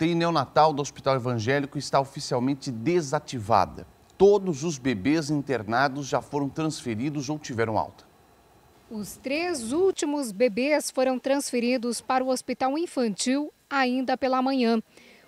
UTI neonatal do Hospital Evangélico está oficialmente desativada. Todos os bebês internados já foram transferidos ou tiveram alta. Os três últimos bebês foram transferidos para o Hospital Infantil ainda pela manhã.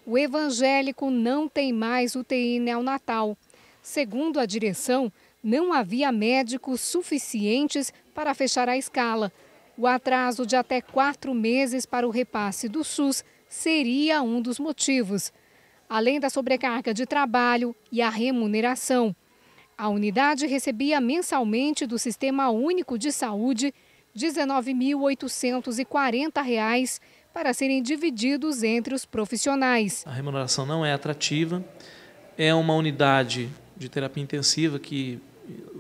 O evangélico não tem mais UTI neonatal. Segundo a direção, não havia médicos suficientes para fechar a escala. O atraso de até quatro meses para o repasse do SUS seria um dos motivos, além da sobrecarga de trabalho e a remuneração. A unidade recebia mensalmente do Sistema Único de Saúde R$ 19.840 para serem divididos entre os profissionais. A remuneração não é atrativa, é uma unidade de terapia intensiva que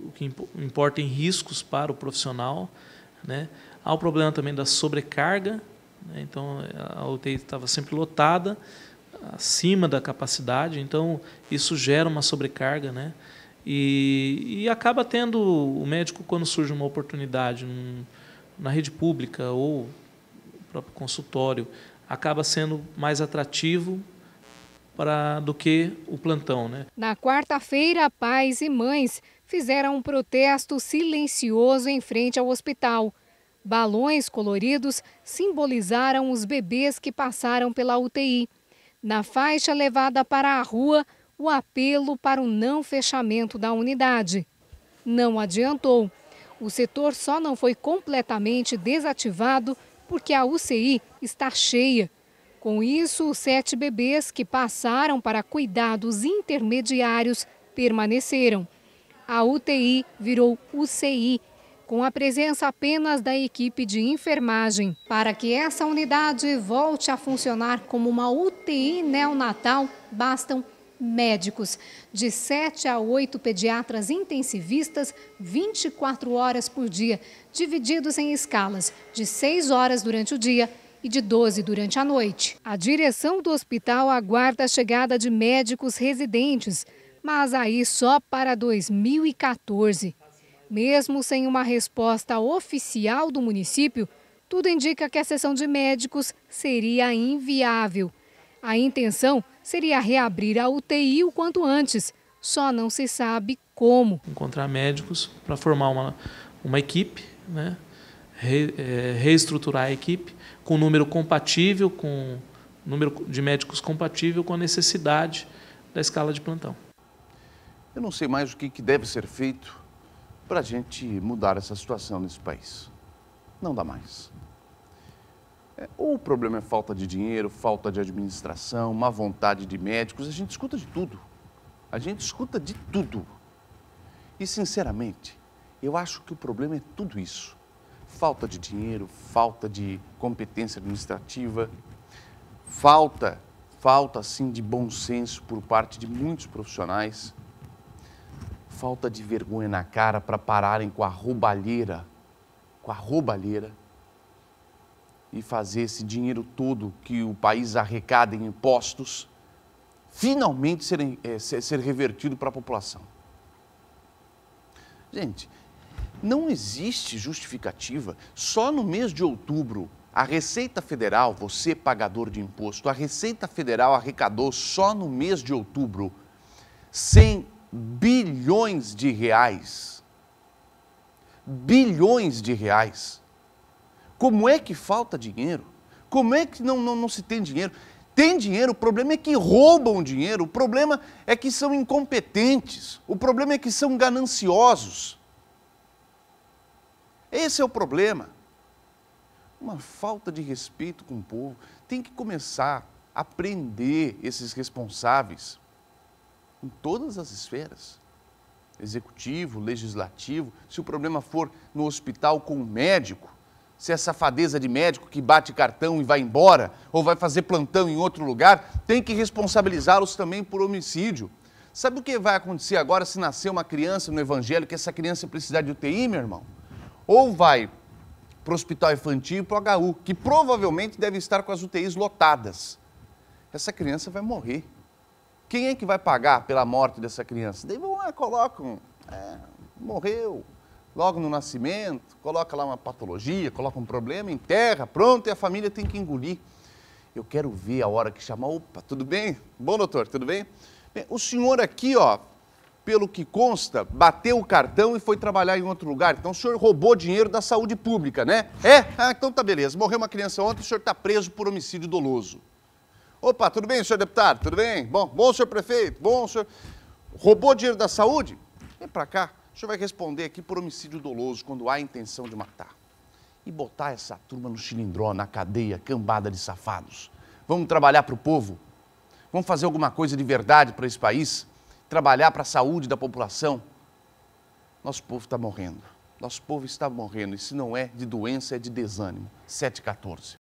o que importa em riscos para o profissional, né? Há o problema também da sobrecarga né? Então, a UTI estava sempre lotada, acima da capacidade, então isso gera uma sobrecarga, né? E, e acaba tendo o médico, quando surge uma oportunidade num, na rede pública ou próprio consultório, acaba sendo mais atrativo para do que o plantão, né? Na quarta-feira, pais e mães fizeram um protesto silencioso em frente ao hospital. Balões coloridos simbolizaram os bebês que passaram pela UTI. Na faixa levada para a rua, o apelo para o não fechamento da unidade. Não adiantou. O setor só não foi completamente desativado porque a UCI está cheia. Com isso, os sete bebês que passaram para cuidados intermediários permaneceram. A UTI virou UCI com a presença apenas da equipe de enfermagem. Para que essa unidade volte a funcionar como uma UTI neonatal, bastam médicos, de 7 a 8 pediatras intensivistas, 24 horas por dia, divididos em escalas de 6 horas durante o dia e de 12 durante a noite. A direção do hospital aguarda a chegada de médicos residentes, mas aí só para 2014. Mesmo sem uma resposta oficial do município, tudo indica que a sessão de médicos seria inviável. A intenção seria reabrir a UTI o quanto antes, só não se sabe como. Encontrar médicos para formar uma, uma equipe, né? Re, é, reestruturar a equipe com número compatível, com número de médicos compatível com a necessidade da escala de plantão. Eu não sei mais o que, que deve ser feito para a gente mudar essa situação nesse país. Não dá mais. É, ou o problema é falta de dinheiro, falta de administração, má vontade de médicos, a gente escuta de tudo. A gente escuta de tudo. E, sinceramente, eu acho que o problema é tudo isso. Falta de dinheiro, falta de competência administrativa, falta, falta, assim, de bom senso por parte de muitos profissionais falta de vergonha na cara para pararem com a roubalheira, com a roubalheira, e fazer esse dinheiro todo que o país arrecada em impostos finalmente ser, é, eh, ser, ser revertido para a população. Gente, não existe justificativa. Só no mês de outubro, a Receita Federal, você pagador de imposto, a Receita Federal arrecadou só no mês de outubro 100 bilhões de reais. Bilhões de reais. Como é que falta dinheiro? Como é que não, não, não se tem dinheiro? Tem dinheiro, o problema é que roubam dinheiro, o problema é que são incompetentes, o problema é que são gananciosos. Esse é o problema. Uma falta de respeito com o povo. Tem que começar a prender esses responsáveis em todas as esferas executivo, legislativo. Se o problema for no hospital com o médico, se é safadeza de médico que bate cartão e vai embora, ou vai fazer plantão em outro lugar, tem que responsabilizá-los também por homicídio. Sabe o que vai acontecer agora se nascer uma criança no Evangelho que essa criança precisar de UTI, meu irmão? Ou vai para o hospital infantil e para o HU, que provavelmente deve estar com as UTIs lotadas. Essa criança vai morrer. Quem é que vai pagar pela morte dessa criança? Daí vão lá, colocam, é, morreu, logo no nascimento, coloca lá uma patologia, coloca um problema, enterra, pronto, e a família tem que engolir. Eu quero ver a hora que chamar, opa, tudo bem? Bom, doutor, tudo bem? bem o senhor aqui, ó, pelo que consta, bateu o cartão e foi trabalhar em outro lugar. Então o senhor roubou dinheiro da saúde pública, né? É? Ah, então tá beleza. Morreu uma criança ontem, o senhor tá preso por homicídio doloso. Opa, tudo bem, senhor deputado? Tudo bem? Bom, bom senhor prefeito, bom senhor... Roubou dinheiro da saúde? Vem para cá, o senhor vai responder aqui por homicídio doloso quando há intenção de matar. E botar essa turma no cilindró, na cadeia, cambada de safados. Vamos trabalhar para o povo? Vamos fazer alguma coisa de verdade para esse país? Trabalhar para a saúde da população? Nosso povo está morrendo. Nosso povo está morrendo. E se não é de doença, é de desânimo. 714.